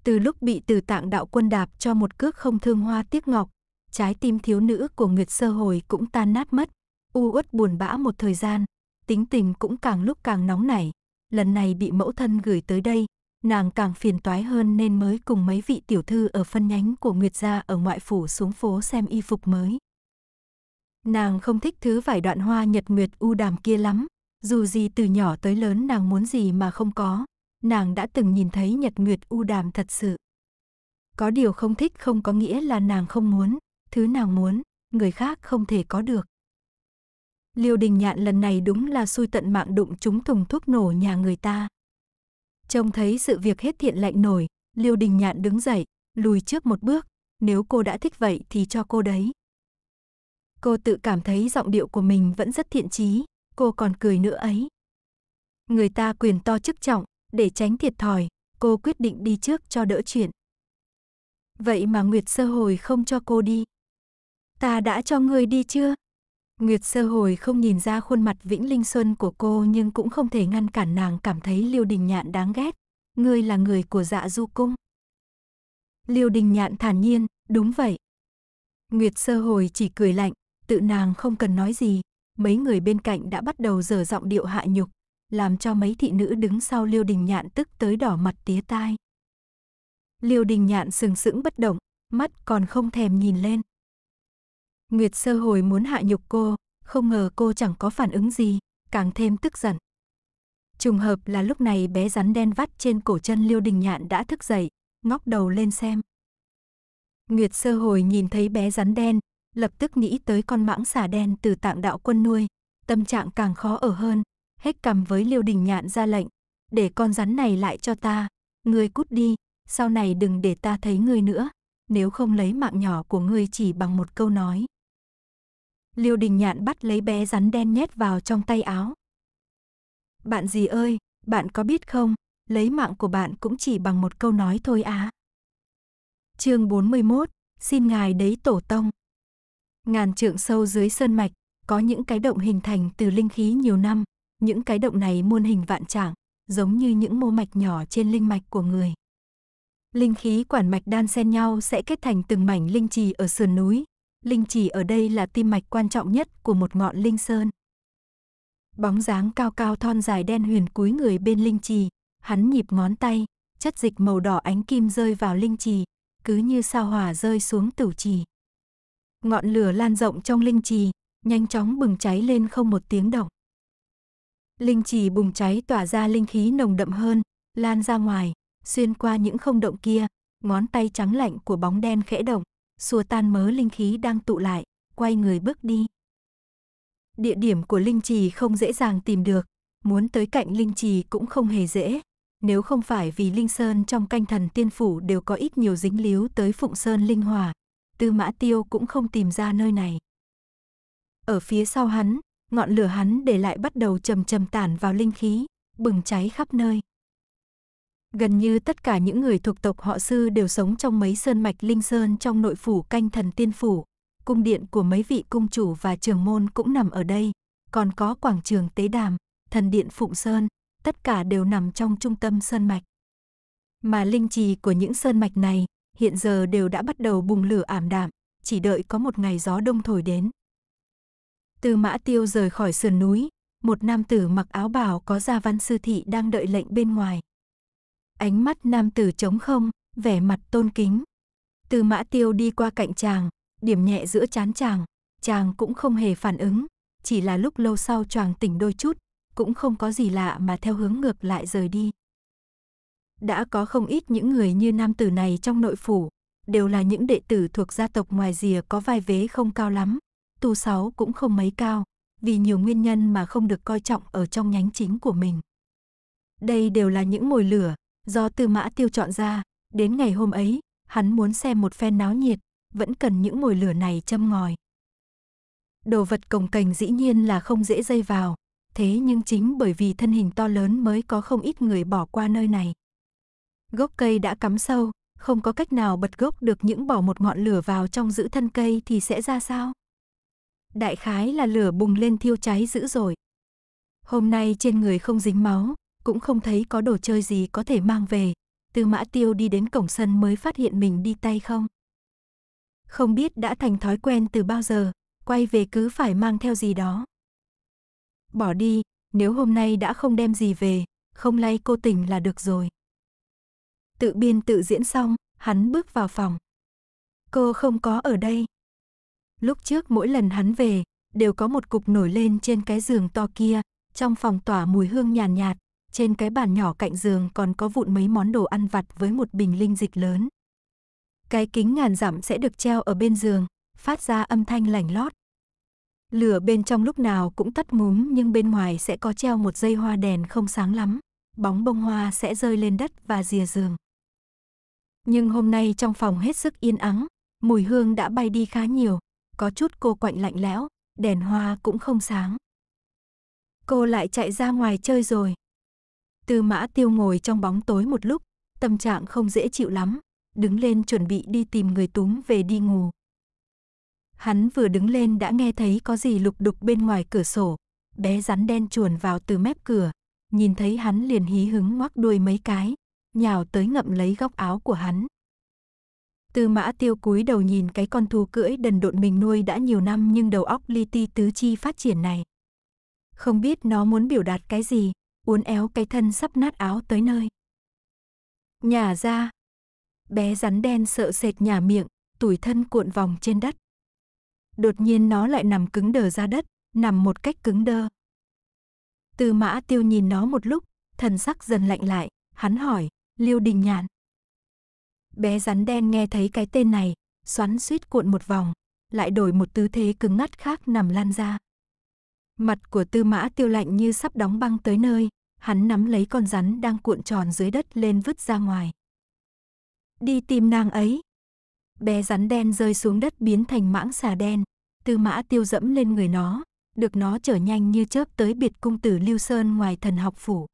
Từ lúc bị Từ Tạng đạo quân đạp cho một cước không thương hoa tiếc ngọc, trái tim thiếu nữ của Nguyệt Sơ Hồi cũng tan nát mất, u uất buồn bã một thời gian, tính tình cũng càng lúc càng nóng nảy, lần này bị mẫu thân gửi tới đây, nàng càng phiền toái hơn nên mới cùng mấy vị tiểu thư ở phân nhánh của Nguyệt gia ở ngoại phủ xuống phố xem y phục mới. Nàng không thích thứ vải đoạn hoa nhật nguyệt u đàm kia lắm, dù gì từ nhỏ tới lớn nàng muốn gì mà không có, nàng đã từng nhìn thấy nhật nguyệt u đàm thật sự. Có điều không thích không có nghĩa là nàng không muốn, thứ nàng muốn, người khác không thể có được. Liêu đình nhạn lần này đúng là xui tận mạng đụng trúng thùng thuốc nổ nhà người ta. Trông thấy sự việc hết thiện lạnh nổi, Liêu Đình Nhạn đứng dậy, lùi trước một bước, nếu cô đã thích vậy thì cho cô đấy. Cô tự cảm thấy giọng điệu của mình vẫn rất thiện chí, cô còn cười nữa ấy. Người ta quyền to chức trọng, để tránh thiệt thòi, cô quyết định đi trước cho đỡ chuyện. Vậy mà Nguyệt Sơ Hồi không cho cô đi. Ta đã cho người đi chưa? Nguyệt sơ hồi không nhìn ra khuôn mặt Vĩnh Linh Xuân của cô nhưng cũng không thể ngăn cản nàng cảm thấy Liêu Đình Nhạn đáng ghét. Ngươi là người của dạ du cung. Liêu Đình Nhạn thản nhiên, đúng vậy. Nguyệt sơ hồi chỉ cười lạnh, tự nàng không cần nói gì. Mấy người bên cạnh đã bắt đầu dở giọng điệu hạ nhục, làm cho mấy thị nữ đứng sau Liêu Đình Nhạn tức tới đỏ mặt tía tai. Liêu Đình Nhạn sừng sững bất động, mắt còn không thèm nhìn lên. Nguyệt sơ hồi muốn hạ nhục cô, không ngờ cô chẳng có phản ứng gì, càng thêm tức giận. Trùng hợp là lúc này bé rắn đen vắt trên cổ chân Liêu Đình Nhạn đã thức dậy, ngóc đầu lên xem. Nguyệt sơ hồi nhìn thấy bé rắn đen, lập tức nghĩ tới con mãng xà đen từ tạng đạo quân nuôi, tâm trạng càng khó ở hơn, hết cầm với Liêu Đình Nhạn ra lệnh, để con rắn này lại cho ta, ngươi cút đi, sau này đừng để ta thấy ngươi nữa, nếu không lấy mạng nhỏ của ngươi chỉ bằng một câu nói, Liêu Đình Nhạn bắt lấy bé rắn đen nhét vào trong tay áo. Bạn gì ơi, bạn có biết không, lấy mạng của bạn cũng chỉ bằng một câu nói thôi á. À. Chương 41, xin ngài đấy tổ tông. Ngàn trượng sâu dưới sơn mạch, có những cái động hình thành từ linh khí nhiều năm, những cái động này muôn hình vạn trạng, giống như những mô mạch nhỏ trên linh mạch của người. Linh khí quản mạch đan xen nhau sẽ kết thành từng mảnh linh trì ở sườn núi, linh chỉ ở đây là tim mạch quan trọng nhất của một ngọn linh sơn. Bóng dáng cao cao thon dài đen huyền cúi người bên linh trì, hắn nhịp ngón tay, chất dịch màu đỏ ánh kim rơi vào linh trì, cứ như sao hỏa rơi xuống tử trì. Ngọn lửa lan rộng trong linh trì, nhanh chóng bừng cháy lên không một tiếng động. Linh trì bùng cháy tỏa ra linh khí nồng đậm hơn, lan ra ngoài, xuyên qua những không động kia, ngón tay trắng lạnh của bóng đen khẽ động, xua tan mớ linh khí đang tụ lại, quay người bước đi. Địa điểm của linh trì không dễ dàng tìm được, muốn tới cạnh linh trì cũng không hề dễ. Nếu không phải vì linh sơn trong canh thần tiên phủ đều có ít nhiều dính líu tới phụng sơn linh hòa, tư mã tiêu cũng không tìm ra nơi này. Ở phía sau hắn, ngọn lửa hắn để lại bắt đầu chầm chầm tản vào linh khí, bừng cháy khắp nơi. Gần như tất cả những người thuộc tộc họ sư đều sống trong mấy sơn mạch linh sơn trong nội phủ canh thần tiên phủ. Cung điện của mấy vị cung chủ và trường môn cũng nằm ở đây. Còn có quảng trường tế đàm, thần điện phụng sơn, tất cả đều nằm trong trung tâm sơn mạch. Mà linh trì của những sơn mạch này hiện giờ đều đã bắt đầu bùng lửa ảm đạm, chỉ đợi có một ngày gió đông thổi đến. Từ mã tiêu rời khỏi sườn núi, một nam tử mặc áo bào có gia văn sư thị đang đợi lệnh bên ngoài. Ánh mắt nam tử trống không, vẻ mặt tôn kính. Từ mã tiêu đi qua cạnh chàng, điểm nhẹ giữa chán chàng, chàng cũng không hề phản ứng, chỉ là lúc lâu sau choàng tỉnh đôi chút, cũng không có gì lạ mà theo hướng ngược lại rời đi. Đã có không ít những người như nam tử này trong nội phủ, đều là những đệ tử thuộc gia tộc ngoài rìa có vai vế không cao lắm, tu sáu cũng không mấy cao, vì nhiều nguyên nhân mà không được coi trọng ở trong nhánh chính của mình. Đây đều là những mồi lửa, do Tư Mã Tiêu chọn ra, đến ngày hôm ấy, hắn muốn xem một phen náo nhiệt, vẫn cần những mồi lửa này châm ngòi. Đồ vật cồng cành dĩ nhiên là không dễ dây vào, thế nhưng chính bởi vì thân hình to lớn mới có không ít người bỏ qua nơi này. Gốc cây đã cắm sâu, không có cách nào bật gốc được những bỏ một ngọn lửa vào trong giữ thân cây thì sẽ ra sao? Đại khái là lửa bùng lên thiêu cháy dữ rồi. Hôm nay trên người không dính máu, cũng không thấy có đồ chơi gì có thể mang về. Tư mã tiêu đi đến cổng sân mới phát hiện mình đi tay không. Không biết đã thành thói quen từ bao giờ, quay về cứ phải mang theo gì đó. Bỏ đi, nếu hôm nay đã không đem gì về, không lay cô tỉnh là được rồi. Tự biên tự diễn xong, hắn bước vào phòng. Cô không có ở đây. Lúc trước mỗi lần hắn về, đều có một cục nổi lên trên cái giường to kia, trong phòng tỏa mùi hương nhàn nhạt, nhạt, trên cái bàn nhỏ cạnh giường còn có vụn mấy món đồ ăn vặt với một bình linh dịch lớn. Cái kính ngàn dặm sẽ được treo ở bên giường, phát ra âm thanh lảnh lót. Lửa bên trong lúc nào cũng tắt múm nhưng bên ngoài sẽ có treo một dây hoa đèn không sáng lắm, bóng bông hoa sẽ rơi lên đất và rìa giường. Nhưng hôm nay trong phòng hết sức yên ắng, mùi hương đã bay đi khá nhiều, có chút cô quạnh lạnh lẽo, đèn hoa cũng không sáng. Cô lại chạy ra ngoài chơi rồi. Tư mã tiêu ngồi trong bóng tối một lúc, tâm trạng không dễ chịu lắm, đứng lên chuẩn bị đi tìm người túm về đi ngủ. Hắn vừa đứng lên đã nghe thấy có gì lục đục bên ngoài cửa sổ, bé rắn đen chuồn vào từ mép cửa, nhìn thấy hắn liền hí hứng ngoắc đuôi mấy cái, nhào tới ngậm lấy góc áo của hắn. Tư mã tiêu cúi đầu nhìn cái con thú cưỡi đần độn mình nuôi đã nhiều năm nhưng đầu óc li ti tứ chi phát triển này. Không biết nó muốn biểu đạt cái gì, uốn éo cái thân sắp nát áo tới nơi. nhà ra. Bé rắn đen sợ sệt nhả miệng, tủi thân cuộn vòng trên đất. Đột nhiên nó lại nằm cứng đờ ra đất, nằm một cách cứng đơ. Tư mã tiêu nhìn nó một lúc, thần sắc dần lạnh lại, hắn hỏi, liêu đình nhàn. Bé rắn đen nghe thấy cái tên này, xoắn suýt cuộn một vòng, lại đổi một tư thế cứng ngắt khác nằm lan ra. Mặt của tư mã tiêu lạnh như sắp đóng băng tới nơi, hắn nắm lấy con rắn đang cuộn tròn dưới đất lên vứt ra ngoài. Đi tìm nàng ấy. Bé rắn đen rơi xuống đất biến thành mãng xà đen, tư mã tiêu dẫm lên người nó, được nó trở nhanh như chớp tới biệt cung tử Lưu Sơn ngoài thần học phủ.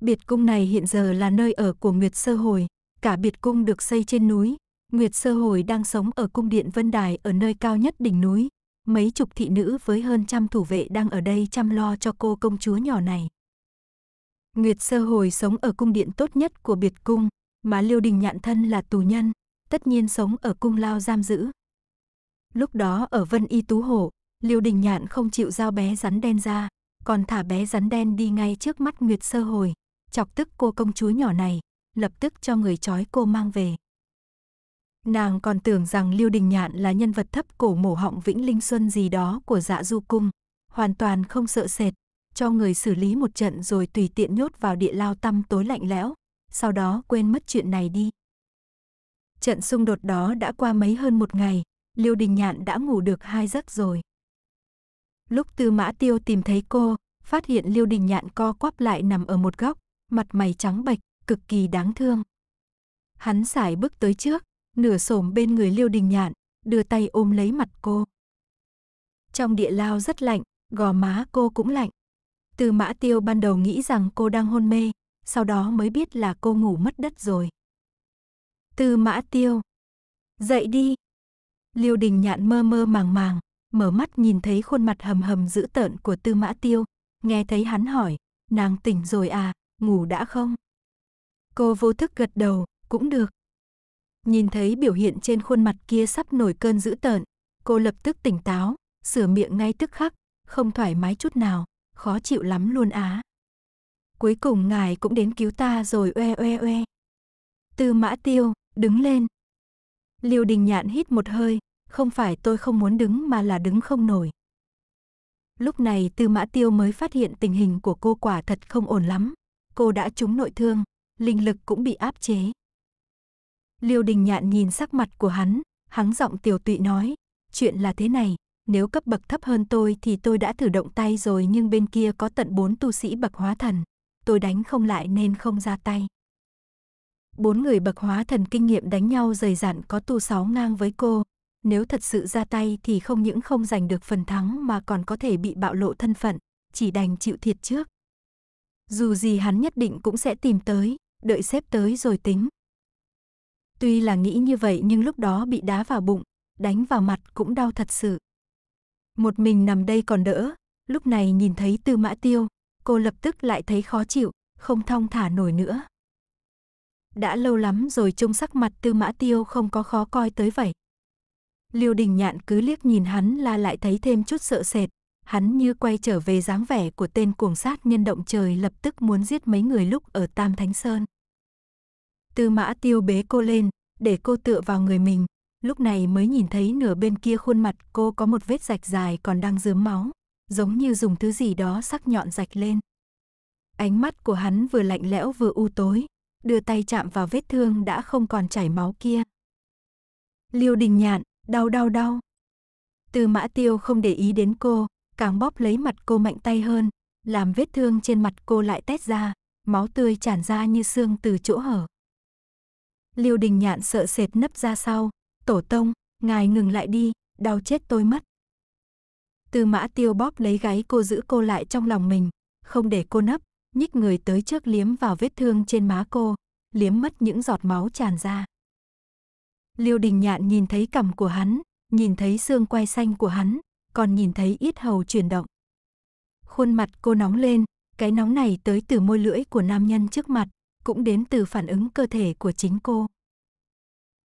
Biệt cung này hiện giờ là nơi ở của Nguyệt Sơ Hồi, cả biệt cung được xây trên núi, Nguyệt Sơ Hồi đang sống ở cung điện Vân Đài ở nơi cao nhất đỉnh núi, mấy chục thị nữ với hơn trăm thủ vệ đang ở đây chăm lo cho cô công chúa nhỏ này. Nguyệt sơ hồi sống ở cung điện tốt nhất của biệt cung, mà Liêu Đình Nhạn thân là tù nhân, tất nhiên sống ở cung lao giam giữ. Lúc đó ở Vân Y Tú Hổ, Liêu Đình Nhạn không chịu giao bé rắn đen ra, còn thả bé rắn đen đi ngay trước mắt Nguyệt sơ hồi, chọc tức cô công chúa nhỏ này, lập tức cho người trói cô mang về. Nàng còn tưởng rằng Lưu Đình Nhạn là nhân vật thấp cổ mổ họng Vĩnh Linh Xuân gì đó của dạ du cung, hoàn toàn không sợ sệt, cho người xử lý một trận rồi tùy tiện nhốt vào địa lao tăm tối lạnh lẽo, sau đó quên mất chuyện này đi. Trận xung đột đó đã qua mấy hơn một ngày, Lưu Đình Nhạn đã ngủ được hai giấc rồi. Lúc Tư Mã Tiêu tìm thấy cô, phát hiện Lưu Đình Nhạn co quắp lại nằm ở một góc, mặt mày trắng bệch, cực kỳ đáng thương. Hắn sải bước tới trước, nửa xổm bên người Liêu Đình Nhạn, đưa tay ôm lấy mặt cô. Trong địa lao rất lạnh, gò má cô cũng lạnh. Từ mã tiêu ban đầu nghĩ rằng cô đang hôn mê, sau đó mới biết là cô ngủ mất đất rồi. Từ mã tiêu. Dậy đi. Liêu đình nhạn mơ mơ màng màng, mở mắt nhìn thấy khuôn mặt hầm hầm dữ tợn của tư mã tiêu, nghe thấy hắn hỏi, nàng tỉnh rồi à, ngủ đã không? Cô vô thức gật đầu, cũng được. Nhìn thấy biểu hiện trên khuôn mặt kia sắp nổi cơn dữ tợn, cô lập tức tỉnh táo, sửa miệng ngay tức khắc, không thoải mái chút nào, khó chịu lắm luôn á. Cuối cùng ngài cũng đến cứu ta rồi oe oe oe. Tư mã tiêu, đứng lên. Liêu đình nhạn hít một hơi, không phải tôi không muốn đứng mà là đứng không nổi. Lúc này tư mã tiêu mới phát hiện tình hình của cô quả thật không ổn lắm. Cô đã trúng nội thương, linh lực cũng bị áp chế. Liêu Đình Nhạn nhìn sắc mặt của hắn, hắn giọng tiểu tụy nói, chuyện là thế này, nếu cấp bậc thấp hơn tôi thì tôi đã thử động tay rồi nhưng bên kia có tận bốn tu sĩ bậc hóa thần, tôi đánh không lại nên không ra tay. Bốn người bậc hóa thần kinh nghiệm đánh nhau dày dặn có tu sáu ngang với cô, nếu thật sự ra tay thì không những không giành được phần thắng mà còn có thể bị bạo lộ thân phận, chỉ đành chịu thiệt trước. Dù gì hắn nhất định cũng sẽ tìm tới, đợi xếp tới rồi tính. Tuy là nghĩ như vậy nhưng lúc đó bị đá vào bụng, đánh vào mặt cũng đau thật sự. Một mình nằm đây còn đỡ, lúc này nhìn thấy Tư Mã Tiêu, cô lập tức lại thấy khó chịu, không thong thả nổi nữa. Đã lâu lắm rồi trông sắc mặt Tư Mã Tiêu không có khó coi tới vậy. Liêu Đình Nhạn cứ liếc nhìn hắn là lại thấy thêm chút sợ sệt, hắn như quay trở về dáng vẻ của tên cuồng sát nhân động trời lập tức muốn giết mấy người lúc ở Tam Thánh Sơn. Tư mã tiêu bế cô lên, để cô tựa vào người mình, lúc này mới nhìn thấy nửa bên kia khuôn mặt cô có một vết rạch dài còn đang dướm máu, giống như dùng thứ gì đó sắc nhọn rạch lên. Ánh mắt của hắn vừa lạnh lẽo vừa u tối, đưa tay chạm vào vết thương đã không còn chảy máu kia. Liêu đình nhạn, đau đau đau. Tư mã tiêu không để ý đến cô, càng bóp lấy mặt cô mạnh tay hơn, làm vết thương trên mặt cô lại tét ra, máu tươi tràn ra như xương từ chỗ hở. Liêu Đình Nhạn sợ sệt nấp ra sau, "Tổ tông, ngài ngừng lại đi, đau chết tôi mất." Tư Mã Tiêu bóp lấy gáy cô giữ cô lại trong lòng mình, không để cô nấp, nhích người tới trước liếm vào vết thương trên má cô, liếm mất những giọt máu tràn ra. Liêu Đình Nhạn nhìn thấy cằm của hắn, nhìn thấy xương quai xanh của hắn, còn nhìn thấy ít hầu chuyển động. Khuôn mặt cô nóng lên, cái nóng này tới từ môi lưỡi của nam nhân trước mặt, cũng đến từ phản ứng cơ thể của chính cô.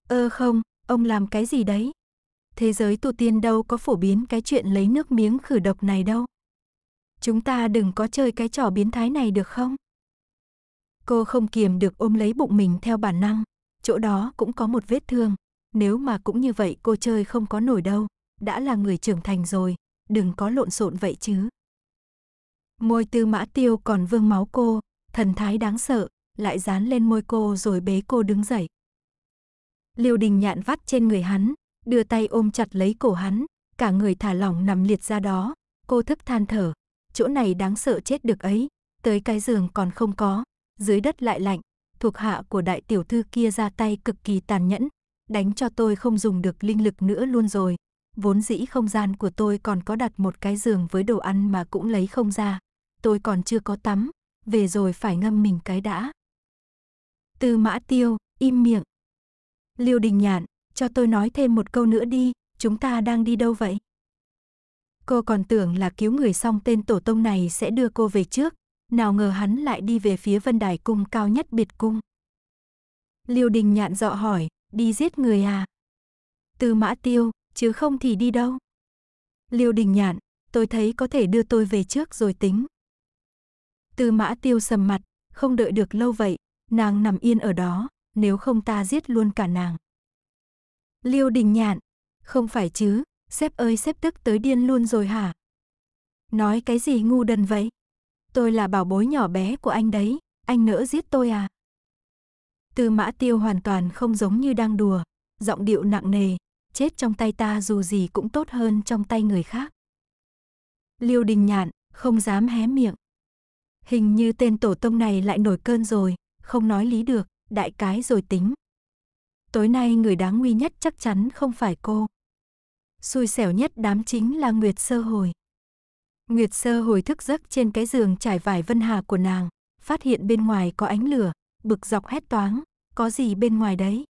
Ơ không, ông làm cái gì đấy? Thế giới tu tiên đâu có phổ biến cái chuyện lấy nước miếng khử độc này đâu. Chúng ta đừng có chơi cái trò biến thái này được không? Cô không kiềm được ôm lấy bụng mình theo bản năng, chỗ đó cũng có một vết thương, nếu mà cũng như vậy cô chơi không có nổi đâu, đã là người trưởng thành rồi, đừng có lộn xộn vậy chứ. Môi tư mã tiêu còn vương máu cô, thần thái đáng sợ, lại dán lên môi cô rồi bế cô đứng dậy. Liêu đình nhạn vắt trên người hắn, đưa tay ôm chặt lấy cổ hắn, cả người thả lỏng nằm liệt ra đó, cô thức than thở, chỗ này đáng sợ chết được ấy, tới cái giường còn không có, dưới đất lại lạnh, thuộc hạ của đại tiểu thư kia ra tay cực kỳ tàn nhẫn, đánh cho tôi không dùng được linh lực nữa luôn rồi, vốn dĩ không gian của tôi còn có đặt một cái giường với đồ ăn mà cũng lấy không ra, tôi còn chưa có tắm, về rồi phải ngâm mình cái đã. Tư mã tiêu, im miệng. Liêu đình nhạn, cho tôi nói thêm một câu nữa đi, chúng ta đang đi đâu vậy? Cô còn tưởng là cứu người xong tên tổ tông này sẽ đưa cô về trước, nào ngờ hắn lại đi về phía vân đài cung cao nhất biệt cung. Liêu đình nhạn dọ hỏi, đi giết người à? Tư mã tiêu, chứ không thì đi đâu? Liêu đình nhạn, tôi thấy có thể đưa tôi về trước rồi tính. Tư mã tiêu sầm mặt, không đợi được lâu vậy, Nàng nằm yên ở đó, nếu không ta giết luôn cả nàng. Liêu đình nhạn, không phải chứ, sếp ơi sếp tức tới điên luôn rồi hả? Nói cái gì ngu đần vậy? Tôi là bảo bối nhỏ bé của anh đấy, anh nỡ giết tôi à? Tư mã tiêu hoàn toàn không giống như đang đùa, giọng điệu nặng nề, chết trong tay ta dù gì cũng tốt hơn trong tay người khác. Liêu đình nhạn, không dám hé miệng. Hình như tên tổ tông này lại nổi cơn rồi, không nói lý được, đại cái rồi tính. Tối nay người đáng nguy nhất chắc chắn không phải cô. Xui xẻo nhất đám chính là Nguyệt Sơ Hồi. Nguyệt Sơ Hồi thức giấc trên cái giường trải vải vân hà của nàng, phát hiện bên ngoài có ánh lửa, bực dọc hét toáng, có gì bên ngoài đấy?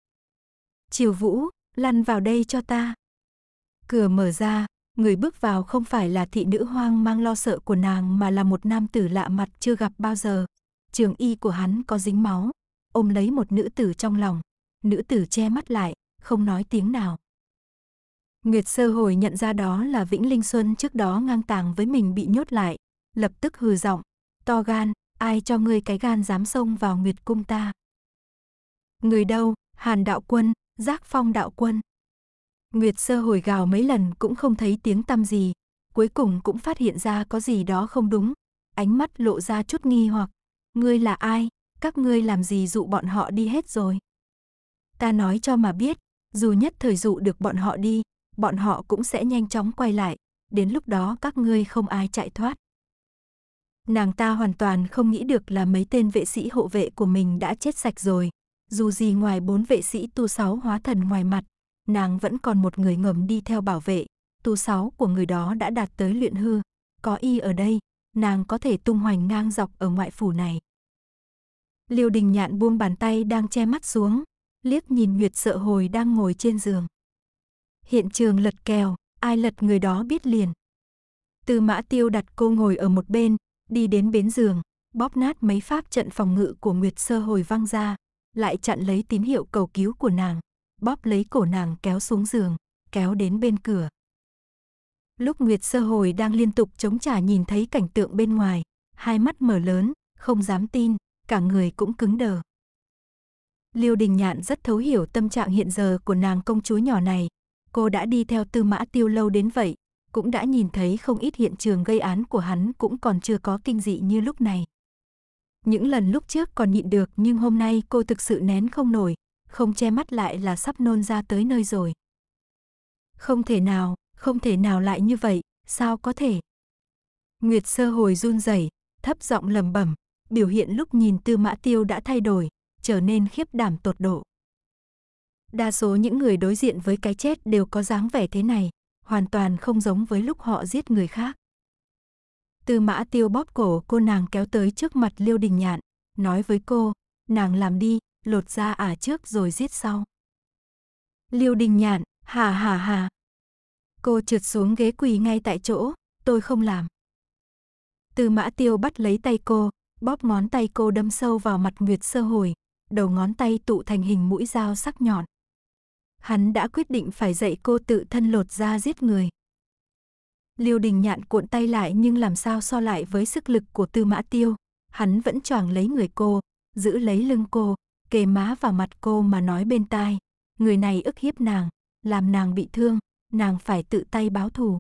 Triều Vũ, lăn vào đây cho ta. Cửa mở ra, người bước vào không phải là thị nữ hoang mang lo sợ của nàng mà là một nam tử lạ mặt chưa gặp bao giờ, trường y của hắn có dính máu, ôm lấy một nữ tử trong lòng, nữ tử che mắt lại, không nói tiếng nào. Nguyệt sơ hồi nhận ra đó là Vĩnh Linh Xuân trước đó ngang tàng với mình bị nhốt lại, lập tức hừ giọng, to gan, ai cho ngươi cái gan dám xông vào Nguyệt cung ta. Người đâu, Hàn Đạo Quân, Giác Phong Đạo Quân. Nguyệt sơ hồi gào mấy lần cũng không thấy tiếng tăm gì, cuối cùng cũng phát hiện ra có gì đó không đúng, ánh mắt lộ ra chút nghi hoặc. Ngươi là ai? Các ngươi làm gì dụ bọn họ đi hết rồi? Ta nói cho mà biết, dù nhất thời dụ được bọn họ đi, bọn họ cũng sẽ nhanh chóng quay lại, đến lúc đó các ngươi không ai chạy thoát. Nàng ta hoàn toàn không nghĩ được là mấy tên vệ sĩ hộ vệ của mình đã chết sạch rồi, dù gì ngoài bốn vệ sĩ tu sáu hóa thần ngoài mặt, nàng vẫn còn một người ngầm đi theo bảo vệ, tu sáu của người đó đã đạt tới luyện hư, có y ở đây, nàng có thể tung hoành ngang dọc ở ngoại phủ này. Liêu đình nhạn buông bàn tay đang che mắt xuống, liếc nhìn Nguyệt sợ hồi đang ngồi trên giường. Hiện trường lật kèo, ai lật người đó biết liền. Tư mã tiêu đặt cô ngồi ở một bên, đi đến bến giường, bóp nát mấy pháp trận phòng ngự của Nguyệt sơ hồi văng ra, lại chặn lấy tín hiệu cầu cứu của nàng, bóp lấy cổ nàng kéo xuống giường, kéo đến bên cửa. Lúc Nguyệt sơ hồi đang liên tục chống trả nhìn thấy cảnh tượng bên ngoài, hai mắt mở lớn, không dám tin, cả người cũng cứng đờ. Liêu Đình Nhạn rất thấu hiểu tâm trạng hiện giờ của nàng công chúa nhỏ này. Cô đã đi theo tư mã tiêu lâu đến vậy, cũng đã nhìn thấy không ít hiện trường gây án của hắn cũng còn chưa có kinh dị như lúc này. Những lần lúc trước còn nhịn được nhưng hôm nay cô thực sự nén không nổi, không che mắt lại là sắp nôn ra tới nơi rồi. Không thể nào, không thể nào lại như vậy, sao có thể? Nguyệt sơ hồi run rẩy, thấp giọng lầm bẩm, biểu hiện lúc nhìn Tư Mã Tiêu đã thay đổi, trở nên khiếp đảm tột độ. Đa số những người đối diện với cái chết đều có dáng vẻ thế này, hoàn toàn không giống với lúc họ giết người khác. Tư Mã Tiêu bóp cổ cô nàng kéo tới trước mặt Liêu Đình Nhạn, nói với cô, nàng làm đi, lột da ả trước rồi giết sau. Liêu Đình Nhạn, hà hà hà. Cô trượt xuống ghế quỳ ngay tại chỗ, tôi không làm. Tư Mã Tiêu bắt lấy tay cô, Bóp ngón tay cô đâm sâu vào mặt Nguyệt Sơ Hồi, đầu ngón tay tụ thành hình mũi dao sắc nhọn. Hắn đã quyết định phải dạy cô tự thân lột ra giết người. Liêu đình nhạn cuộn tay lại nhưng làm sao so lại với sức lực của tư mã tiêu. Hắn vẫn choàng lấy người cô, giữ lấy lưng cô, kề má vào mặt cô mà nói bên tai. Người này ức hiếp nàng, làm nàng bị thương, nàng phải tự tay báo thù.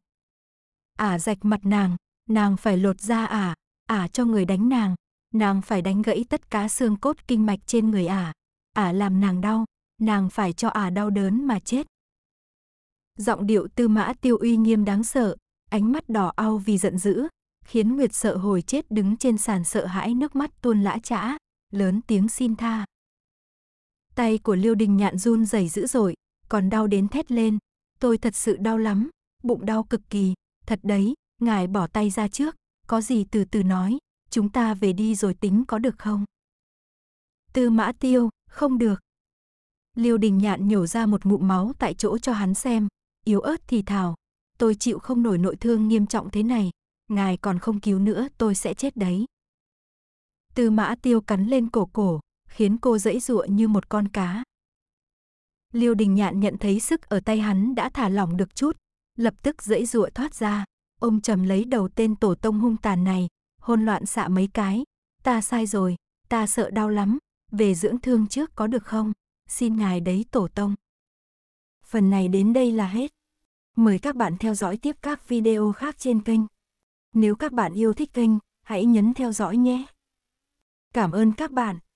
Ả à, rạch mặt nàng, nàng phải lột ra ả, ả cho người đánh nàng, Nàng phải đánh gãy tất cả xương cốt kinh mạch trên người ả. Ả làm nàng đau, nàng phải cho ả đau đớn mà chết. Giọng điệu tư mã tiêu uy nghiêm đáng sợ, ánh mắt đỏ ao vì giận dữ, khiến Nguyệt sợ hồi chết đứng trên sàn sợ hãi nước mắt tuôn lã chã, lớn tiếng xin tha. Tay của Liêu Đình Nhạn run rẩy dữ dội, còn đau đến thét lên, tôi thật sự đau lắm, bụng đau cực kỳ, thật đấy, ngài bỏ tay ra trước, có gì từ từ nói, chúng ta về đi rồi tính có được không? Tư mã tiêu, không được. Liêu đình nhạn nhổ ra một ngụm máu tại chỗ cho hắn xem, yếu ớt thì thào. Tôi chịu không nổi nội thương nghiêm trọng thế này, ngài còn không cứu nữa tôi sẽ chết đấy. Tư mã tiêu cắn lên cổ cổ, khiến cô dãy dụa như một con cá. Liêu đình nhạn nhận thấy sức ở tay hắn đã thả lỏng được chút, lập tức dãy dụa thoát ra, ôm chầm lấy đầu tên tổ tông hung tàn này, hôn loạn xạ mấy cái. Ta sai rồi, ta sợ đau lắm, về dưỡng thương trước có được không? Xin ngài đấy tổ tông. Phần này đến đây là hết. Mời các bạn theo dõi tiếp các video khác trên kênh. Nếu các bạn yêu thích kênh, hãy nhấn theo dõi nhé. Cảm ơn các bạn.